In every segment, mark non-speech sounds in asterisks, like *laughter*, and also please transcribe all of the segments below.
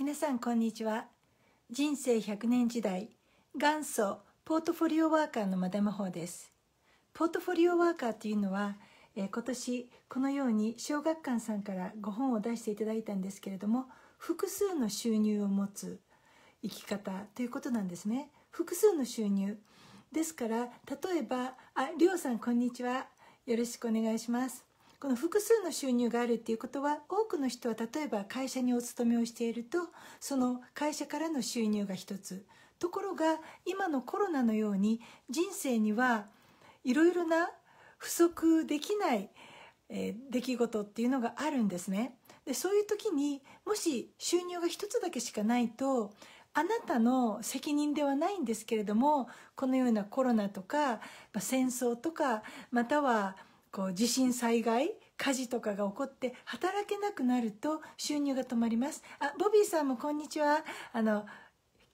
皆さんこんにちは人生100年時代元祖ポートフォリオワーカーのマダム法ですポートフォリオワーカーというのは、え今年このように小学館さんからご本を出していただいたんですけれども複数の収入を持つ生き方ということなんですね複数の収入ですから例えばありょうさんこんにちはよろしくお願いしますこの複数の収入があるっていうことは多くの人は例えば会社にお勤めをしているとその会社からの収入が一つところが今のコロナのように人生にはいろいろな不足できない、え出来事っていうのがあるんですね。でそういう時にもし収入が一つだけしかないとあなたの責任ではないんですけれどもこのようなコロナとか戦争とかまたはこう地震災害火事とかが起こって働けなくなると収入が止まりますあボビーさんもこんにちはあの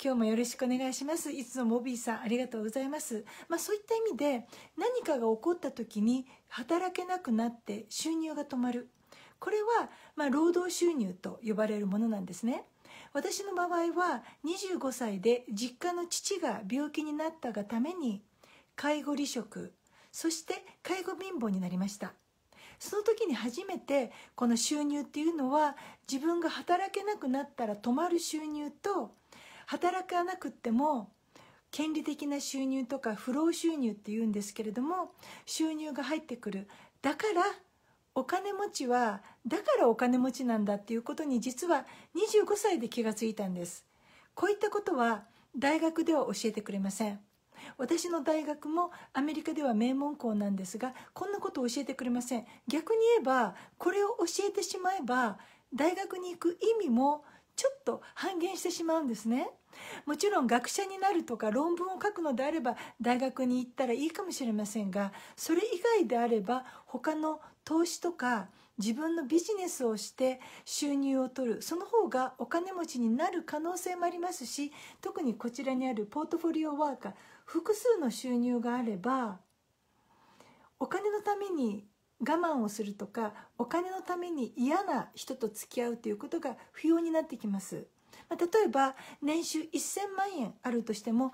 今日もよろしくお願いしますいつもボビーさんありがとうございますまあ、そういった意味で何かが起こった時に働けなくなって収入が止まるこれはまあ、労働収入と呼ばれるものなんですね私の場合は25歳で実家の父が病気になったがために介護離職そして介護貧乏になりましたその時に初めてこの収入っていうのは自分が働けなくなったら止まる収入と働かなくっても権利的な収入とか不労収入っていうんですけれども収入が入ってくるだからお金持ちはだからお金持ちなんだっていうことに実は25歳で気がついたんですこういったことは大学では教えてくれません私の大学もアメリカでは名門校なんですがこんなことを教えてくれません逆に言えばこれを教えてしまえば大学に行く意味もちょっと半減してしまうんですねもちろん学者になるとか論文を書くのであれば大学に行ったらいいかもしれませんがそれ以外であれば他の投資とか自分のビジネスをして収入を取るその方がお金持ちになる可能性もありますし特にこちらにあるポートフォリオワーカー複数の収入があればお金のために我慢をするとかお金のために嫌な人と付き合うということが不要になってきます。まあ、例えば年収1000万円あるとしても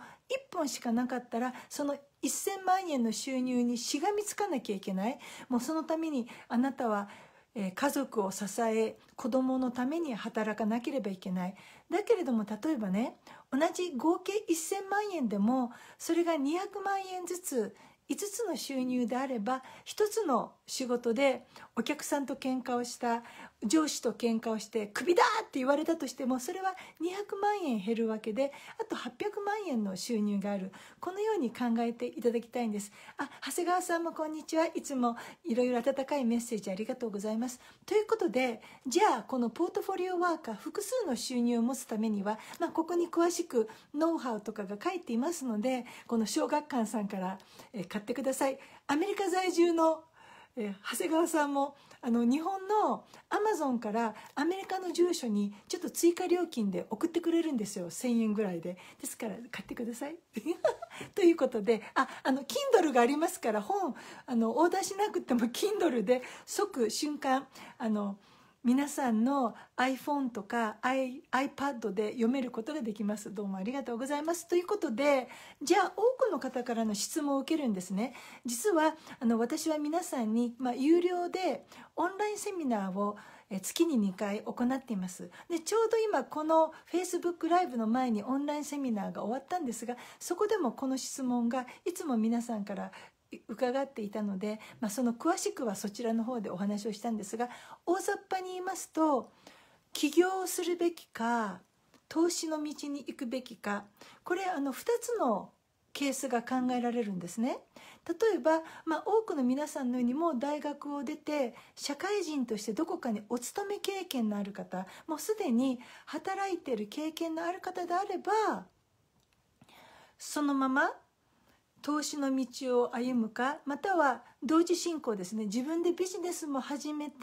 1本しかなかったらその1000万円の収入にしがみつかなきゃいけないもうそのためにあなたはえ家族を支え子供のために働かなければいけないだけれども例えばね同じ合計1000万円でもそれが200万円ずつ5つの収入であれば1つの仕事でお客さんと喧嘩をした上司と喧嘩をして「クビだ!」って言われたとしてもそれは200万円減るわけであと800万円の収入があるこのように考えていただきたいんですあ長谷川さんもこんにちはいつもいろいろ温かいメッセージありがとうございますということでじゃあこのポートフォリオワーカー複数の収入を持つためには、まあ、ここに詳しくノウハウとかが書いていますのでこの小学館さんから買ってくださいアメリカ在住のえ長谷川さんもあの日本のアマゾンからアメリカの住所にちょっと追加料金で送ってくれるんですよ1000円ぐらいでですから買ってください *laughs* ということでああの Kindle がありますから本あのオーダーしなくても Kindle で即瞬間あの皆さんの iPhone とか iPad で読めることができます。どうもありがとうございます。ということで、じゃあ多くの方からの質問を受けるんですね。実は、あの、私は皆さんに、まあ、有料でオンラインセミナーを月に2回行っています。で、ちょうど今この Facebook ライブの前にオンラインセミナーが終わったんですが、そこでもこの質問がいつも皆さんから伺っていたので、まあ、その詳しくはそちらの方でお話をしたんですが大雑把に言いますと起業をするべきか投資の道に行くべきかこれあの2つのケースが考えられるんですね例えば、まあ、多くの皆さんのようにもう大学を出て社会人としてどこかにお勤め経験のある方もうすでに働いてる経験のある方であればそのまま投資の道を歩むかまたは同時進行ですね自分でビジネスも始めて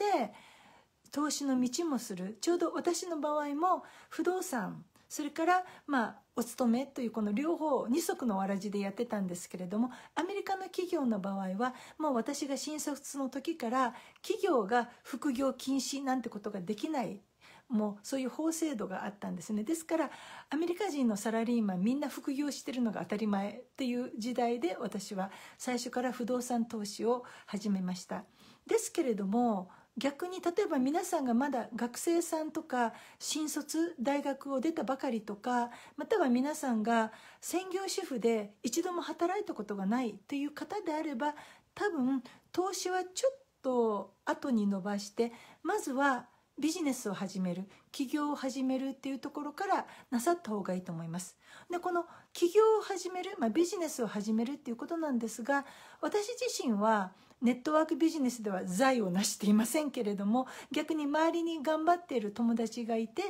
投資の道もするちょうど私の場合も不動産それからまあお勤めというこの両方二足のわらじでやってたんですけれどもアメリカの企業の場合はもう私が新卒の時から企業が副業禁止なんてことができないもそういう法制度があったんですねですからアメリカ人のサラリーマンみんな副業してるのが当たり前っていう時代で私は最初から不動産投資を始めましたですけれども逆に例えば皆さんがまだ学生さんとか新卒大学を出たばかりとかまたは皆さんが専業主婦で一度も働いたことがないという方であれば多分投資はちょっと後に伸ばしてまずはビジネスを始める起業を始めるっていうところからなさった方がいいと思います。でこの起業を始める、まあ、ビジネスを始めるっていうことなんですが私自身はネットワークビジネスでは財を成していませんけれども逆に周りに頑張っている友達がいて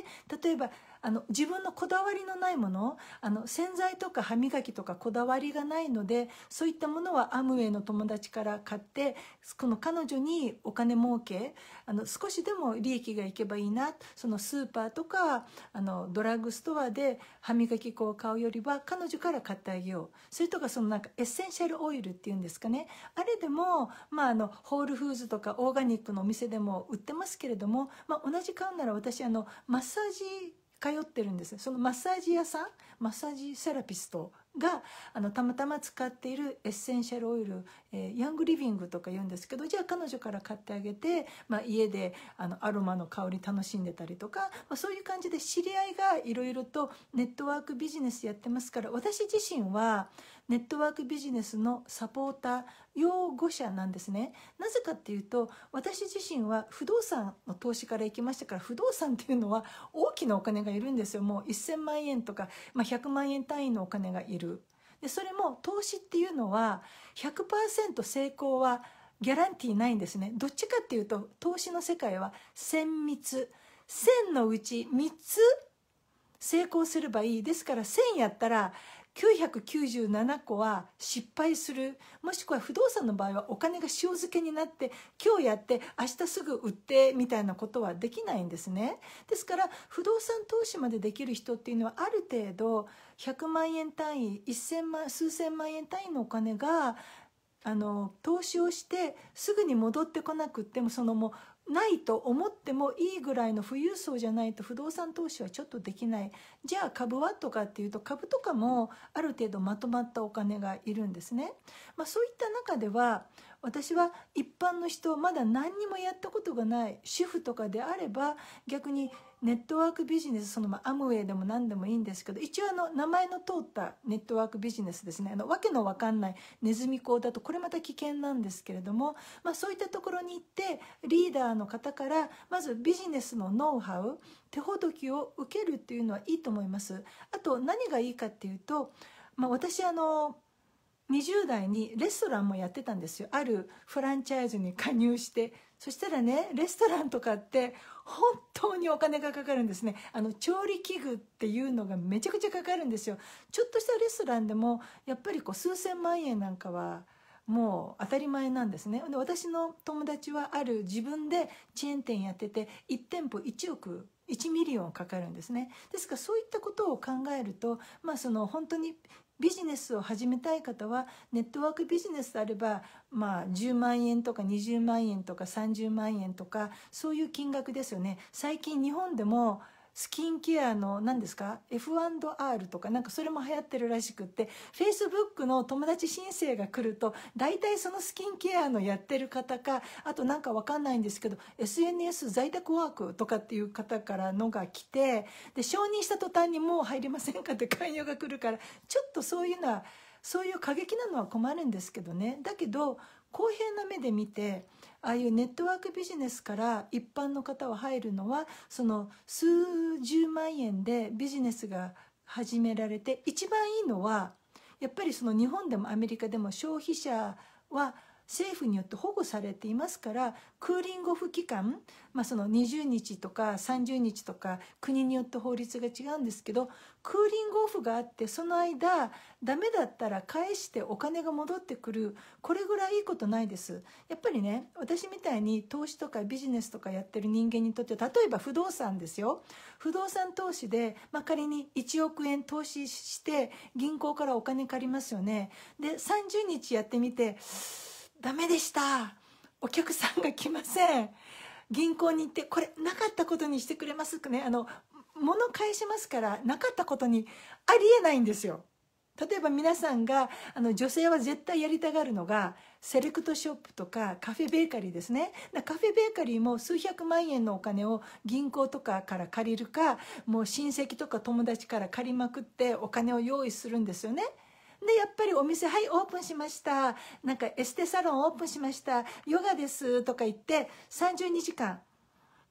例えばあの自分のこだわりのないものあの洗剤とか歯磨きとかこだわりがないのでそういったものはアムウェイの友達から買ってこの彼女にお金儲けあの少しでも利益がいけばいいなそのスーパーとかあのドラッグストアで歯磨き粉を買うよりは彼女から買ってあげようそれとかそのなんかエッセンシャルオイルっていうんですかねあれでも、まあ、あのホールフーズとかオーガニックのお店でも売ってますけれども、まあ、同じ買うなら私あのマッサージ通ってるんですそのマッサージ屋さんマッサージセラピストがあのたまたま使っているエッセンシャルオイルえー、ヤングリビングとか言うんですけどじゃあ彼女から買ってあげて、まあ、家であのアロマの香り楽しんでたりとか、まあ、そういう感じで知り合いがいろいろとネットワークビジネスやってますから私自身はネットワークビジネスのサポーター擁護者なんですねなぜかっていうと私自身は不動産の投資から行きましたから不動産っていうのは大きなお金がいるんですよもう1000万円とか、まあ、100万円単位のお金がいるでそれも投資っていうのは100%成功はギャランティーないんですねどっちかっていうと投資の世界は1000密1000のうち3つ成功すればいいですから1000やったら997個は失敗するもしくは不動産の場合はお金が塩漬けになって今日やって明日すぐ売ってみたいなことはできないんですねですから不動産投資までできる人っていうのはある程度100万円単位1000万数千万円単位のお金があの投資をしてすぐに戻ってこなくってもそのもないと思ってもいいぐらいの富裕層じゃないと不動産投資はちょっとできないじゃあ株はとかっていうと株とかもある程度まとまったお金がいるんですね、まあ、そういった中では私は一般の人まだ何にもやったことがない主婦とかであれば逆にネットワークビジネスそのまアムウェイでも何でもいいんですけど一応あの名前の通ったネットワークビジネスですねあのわけのかんないネズミ講だとこれまた危険なんですけれども、まあ、そういったところに行ってリーダーの方からまずビジネスのノウハウ手ほどきを受けるっていうのはいいと思います。あと何がいいかっていうと、まあ、私あの20代にレストランもやってたんですよあるフランチャイズに加入してそしたらねレストランとかって本当にお金がかかるんですねあの調理器具っていうのがめちゃくちゃかかるんですよちょっとしたレストランでもやっぱりこう数千万円なんかはもう当たり前なんですねで私の友達はある自分でチェーン店やってて1店舗1億1ミリオンかかるんですねですからそういったことを考えると、まあ、その本当にビジネスを始めたい方はネットワークビジネスであれば、まあ、10万円とか20万円とか30万円とかそういう金額ですよね最近日本でもスキンケアの何ですか F&R とかなんかそれも流行ってるらしくってフェイスブックの友達申請が来ると大体そのスキンケアのやってる方かあとなんかわかんないんですけど SNS 在宅ワークとかっていう方からのが来てで承認した途端にもう入りませんかって勧誘が来るからちょっとそういうのはそういう過激なのは困るんですけどねだけど公平な目で見てああいうネットワークビジネスから一般の方は入るのはその数十万円でビジネスが始められて一番いいのはやっぱりその日本でもアメリカでも消費者は政府によって保護されていますからクーリングオフ期間、まあ、その20日とか30日とか国によって法律が違うんですけどクーリングオフがあってその間ダメだったら返してお金が戻ってくるこれぐらいいいことないですやっぱりね私みたいに投資とかビジネスとかやってる人間にとって例えば不動産ですよ不動産投資で、まあ、仮に1億円投資して銀行からお金借りますよねで30日やってみてダメでした。お客さんが来ません。銀行に行って、これ、なかったことにしてくれますかね。あの、物返しますから、なかったことにありえないんですよ。例えば皆さんがあの女性は絶対やりたがるのがセレクトショップとかカフェベーカリーですねカフェベーカリーも数百万円のお金を銀行とかから借りるかもう親戚とか友達から借りまくってお金を用意するんですよね。でやっぱりお店「はいオープンしました」なんか「エステサロンオープンしました」「ヨガです」とか言って32時間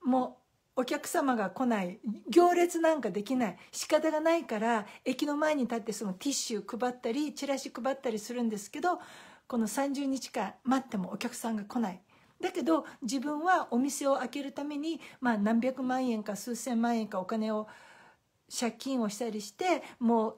もうお客様が来ない行列なんかできない仕方がないから駅の前に立ってそのティッシュ配ったりチラシ配ったりするんですけどこの30日間待ってもお客さんが来ないだけど自分はお店を開けるために、まあ、何百万円か数千万円かお金を借金をしたりしてもう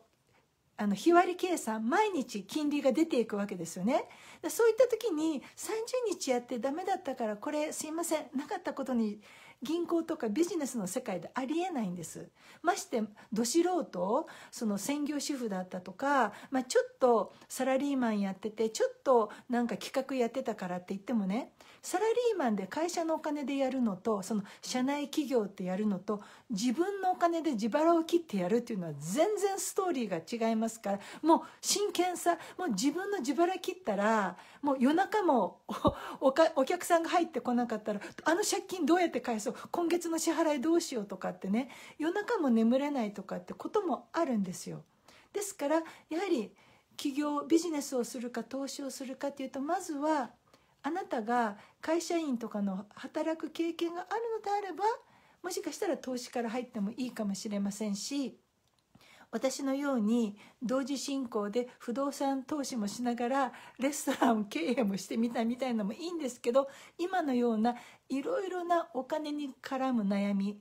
あの日割り計算毎日金利が出ていくわけですよねそういった時に30日やってダメだったからこれすいませんなかったことに銀行とかビジネスの世界でありえないんですましてど素人その専業主婦だったとか、まあ、ちょっとサラリーマンやっててちょっとなんか企画やってたからって言ってもねサラリーマンで会社のお金でやるのとその社内企業ってやるのと自分のお金で自腹を切ってやるっていうのは全然ストーリーが違いますからもう真剣さもう自分の自腹切ったらもう夜中もお客さんが入ってこなかったらあの借金どうやって返そう今月の支払いどうしようとかってね夜中も眠れないとかってこともあるんですよ。ですからやはり企業ビジネスをするか投資をするかっていうとまずはあなたが会社員とかの働く経験があるのであればもしかしたら投資から入ってもいいかもしれませんし私のように同時進行で不動産投資もしながらレストラン経営もしてみたみたいのもいいんですけど今のようないろいろなお金に絡む悩み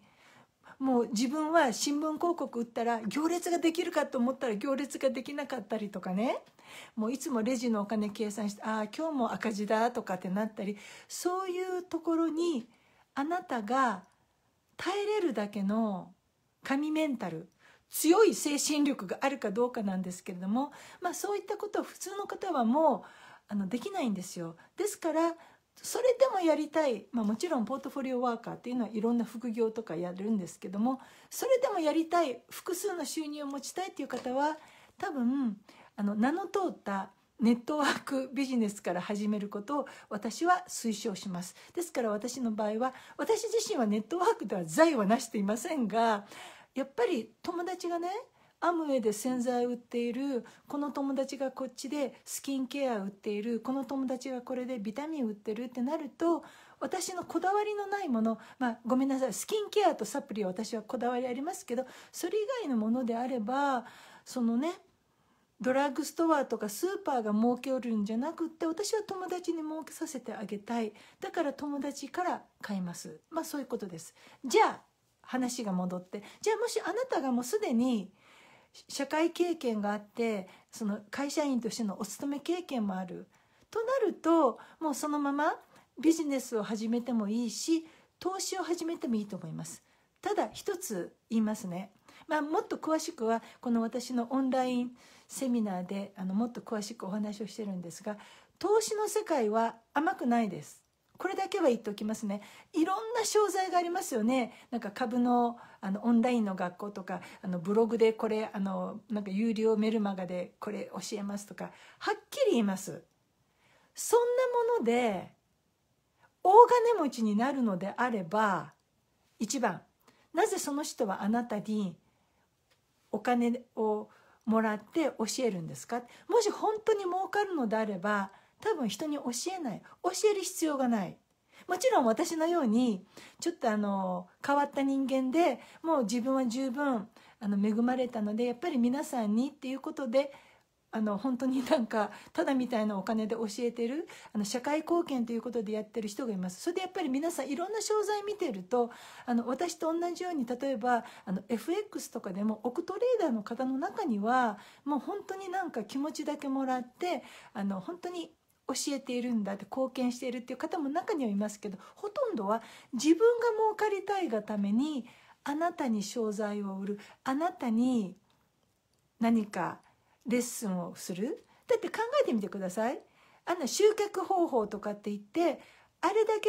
もう自分は新聞広告売ったら行列ができるかと思ったら行列ができなかったりとかねもういつもレジのお金計算してああ今日も赤字だとかってなったりそういうところにあなたが耐えれるだけの神メンタル強い精神力があるかどうかなんですけれども、まあ、そういったことは普通の方はもうあのできないんですよ。ですからそれでもやりたい、まあ、もちろんポートフォリオワーカーっていうのはいろんな副業とかやるんですけどもそれでもやりたい複数の収入を持ちたいっていう方は多分あの名の通ったネットワークビジネスから始めることを私は推奨しますですから私の場合は私自身はネットワークでは財はなしていませんがやっぱり友達がねアムウェイで洗剤売っているこの友達がこっちでスキンケア売っているこの友達がこれでビタミン売ってるってなると私のこだわりのないもの、まあ、ごめんなさいスキンケアとサプリは私はこだわりありますけどそれ以外のものであればそのねドラッグストアとかスーパーが儲けおるんじゃなくて私は友達に儲けさせてあげたいだから友達から買いますまあそういうことですじゃあ話が戻ってじゃあもしあなたがもうすでに社会経験があってその会社員としてのお勤め経験もあるとなるともうそのままビジネスを始めてもいいし投資を始めてもいいと思いますただ一つ言いますねまあ、もっと詳しくはこの私のオンラインセミナーであのもっと詳しくお話をしてるんですが投資の世界は甘くないです。これだけは言っておきますねいろんな商材がありますよねなんか株のあのオンラインの学校とかあのブログでこれあのなんか有料メルマガでこれ教えますとかはっきり言いますそんなもので大金持ちになるのであれば1番なぜその人はあなたにお金をもらって教えるんですかもし本当に儲かるのであれば多分人に教えない教える必要がないもちろん私のようにちょっとあの変わった人間でもう自分は十分あの恵まれたのでやっぱり皆さんにっていうことであの本当になんかただみたいなお金で教えてるあの社会貢献ということでやってる人がいますそれでやっぱり皆さんいろんな商材見てるとあの私と同じように例えばあの FX とかでも億トレーダーの方の中にはもう本当になんか気持ちだけもらってあの本当に教えているんだって貢献しているっていう方も中にはいますけどほとんどは自分が儲かりたいがためにあなたに商材を売るあなたに何かレッスンをするだって考えてみてくださいあの集客方法とかって言ってあれだけ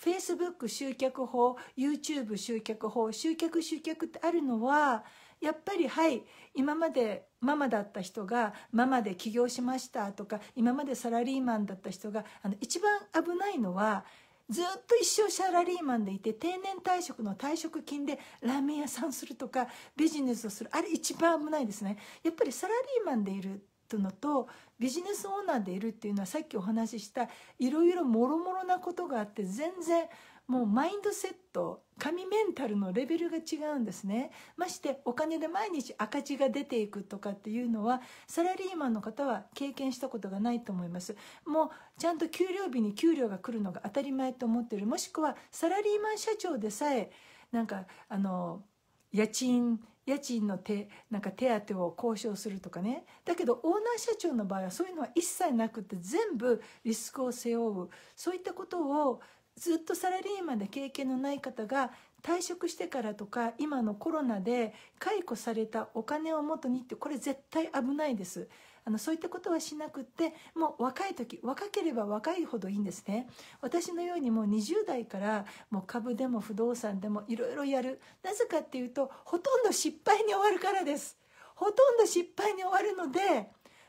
Facebook 集客法 YouTube 集客法集客集客ってあるのはやっぱりはい今までママだった人がママで起業しましたとか今までサラリーマンだった人があの一番危ないのはずっと一生サラリーマンでいて定年退職の退職金でラーメン屋さんするとかビジネスをするあれ一番危ないですねやっぱりサラリーマンでいるとのとビジネスオーナーでいるっていうのはさっきお話ししたいろいろもろもろなことがあって全然もうマインドセット紙メンタルのレベルが違うんですねましてお金で毎日赤字が出ていくとかっていうのはサラリーマンの方は経験したことがないと思いますもうちゃんと給料日に給料が来るのが当たり前と思ってるもしくはサラリーマン社長でさえなんかあの家賃家賃の手なんか手当を交渉するとかねだけどオーナー社長の場合はそういうのは一切なくて全部リスクを背負うそういったことをずっとサラリーマンで経験のない方が退職してからとか今のコロナで解雇されたお金を元にってこれ絶対危ないですあのそういったことはしなくってもう若い時若ければ若いほどいいんですね私のようにもう20代からもう株でも不動産でもいろいろやるなぜかっていうとほとんど失敗に終わるからですほとんど失敗に終わるので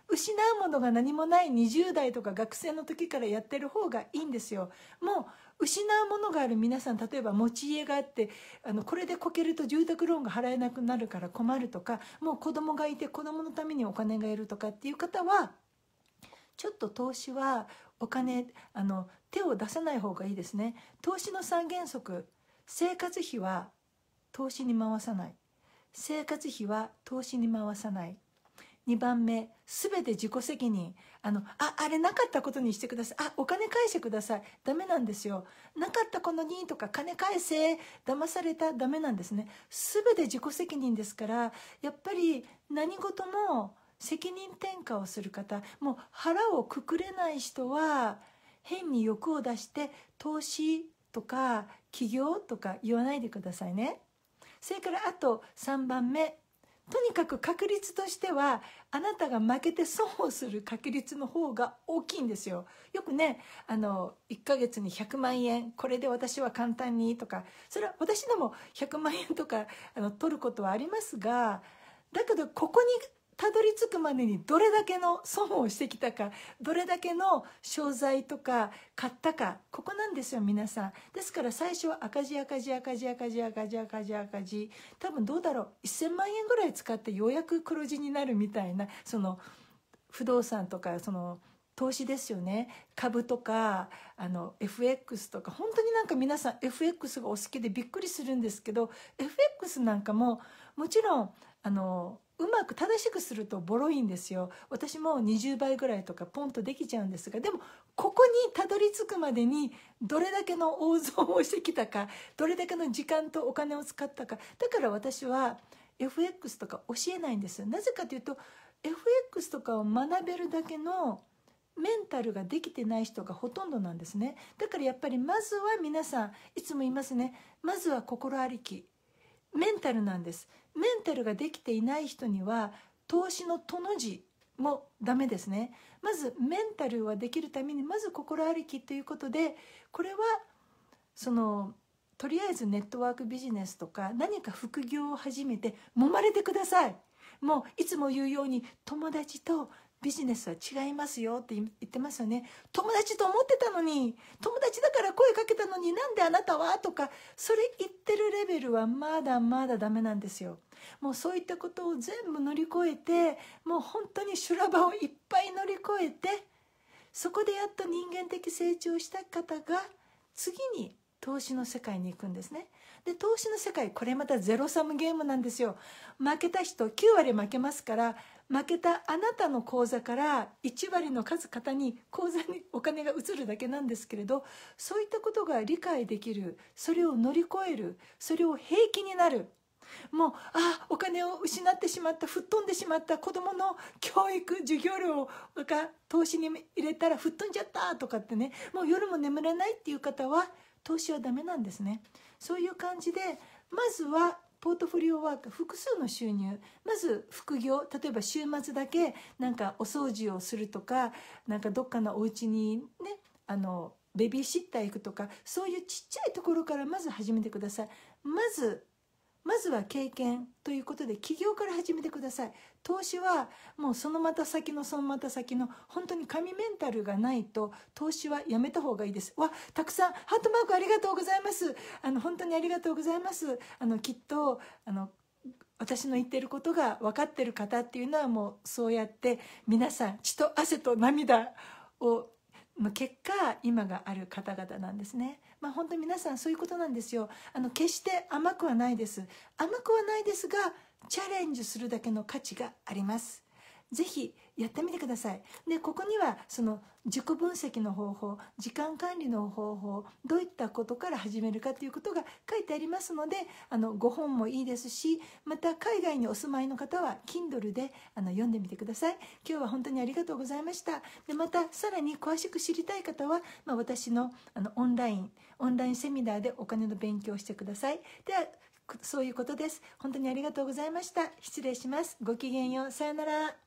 失うものが何もない20代とか学生の時からやってる方がいいんですよもう失うものがある皆さん例えば持ち家があってあのこれでこけると住宅ローンが払えなくなるから困るとかもう子供がいて子供のためにお金がいるとかっていう方はちょっと投資はお金あの手を出さない方がいいですね投資の三原則生活費は投資に回さない生活費は投資に回さない2番目全て自己責任あのああれなかったことにしてくださいあお金返してくださいダメなんですよなかったこのにとか金返せ騙されたダメなんですね全て自己責任ですからやっぱり何事も責任転嫁をする方もう腹をくくれない人は変に欲を出して投資とか起業とか言わないでくださいねそれからあと3番目とにかく確率としてはあなたが負けて損をする確率の方が大きいんですよ。よくねあの1ヶ月に100万円これで私は簡単にとかそれは私でも100万円とかあの取ることはありますがだけどここにたどり着くまでにどれだけの損をしてきたかどれだけの商材とか買ったかここなんですよ皆さんですから最初は赤字赤字赤字赤字赤字赤字赤字多分どうだろう1000万円ぐらい使ってようやく黒字になるみたいなその不動産とかその投資ですよね株とかあの FX とか本当になんか皆さん FX がお好きでびっくりするんですけど FX なんかももちろんあのうまく正しくするとボロいんですよ私も20倍ぐらいとかポンとできちゃうんですがでもここにたどり着くまでにどれだけの大損をしてきたかどれだけの時間とお金を使ったかだから私は FX とか教えないんですなぜかというと FX とかを学べるだけのメンタルができてない人がほとんどなんですねだからやっぱりまずは皆さんいつも言いますねまずは心ありきメンタルなんですメンタルができていない人には投資のとの字もダメですねまずメンタルはできるためにまず心ありきということでこれはそのとりあえずネットワークビジネスとか何か副業を始めて揉まれてくださいもういつも言うように友達とビジネスは違いますよって言ってますよね。友達と思ってたのに、友達だから声かけたのになんであなたはとか、それ言ってるレベルはまだまだダメなんですよ。もうそういったことを全部乗り越えて、もう本当に修羅場をいっぱい乗り越えて、そこでやっと人間的成長した方が、次に投資の世界に行くんですね。で、投資の世界、これまたゼロサムゲームなんですよ。負けた人、9割負けますから、負けたあなたの口座から1割の数方に口座にお金が移るだけなんですけれどそういったことが理解できるそれを乗り越えるそれを平気になるもうあお金を失ってしまった吹っ飛んでしまった子どもの教育授業料が投資に入れたら吹っ飛んじゃったとかってねもう夜も眠れないっていう方は投資はダメなんですね。そういう感じでまずはポートフォリオワーク複数の収入まず副業例えば週末だけなんかお掃除をするとかなんかどっかのお家にねあのベビーシッター行くとかそういうちっちゃいところからまず始めてくださいまずまずは経験ということで起業から始めてください投資はもうそのまた先のそのまた先の本当に紙メンタルがないと投資はやめた方がいいですわたくさんハートマークありがとうございますあの本当にありがとうございますあのきっとあの私の言ってることが分かってる方っていうのはもうそうやって皆さん血と汗と涙をまあ、結果今がある方々なんですね。まあ、本当に皆さんそういうことなんですよ。あの決して甘くはないです。甘くはないですがチャレンジするだけの価値があります。ぜひやってみてください。で、ここにはその自己分析の方法、時間管理の方法、どういったことから始めるかということが書いてありますので、あの、ご本もいいですし、また海外にお住まいの方は Kindle であの読んでみてください。今日は本当にありがとうございました。で、またさらに詳しく知りたい方は、まあ、私のあのオンライン、オンラインセミナーでお金の勉強をしてください。では、そういうことです。本当にありがとうございました。失礼します。ごきげんよう。さよなら。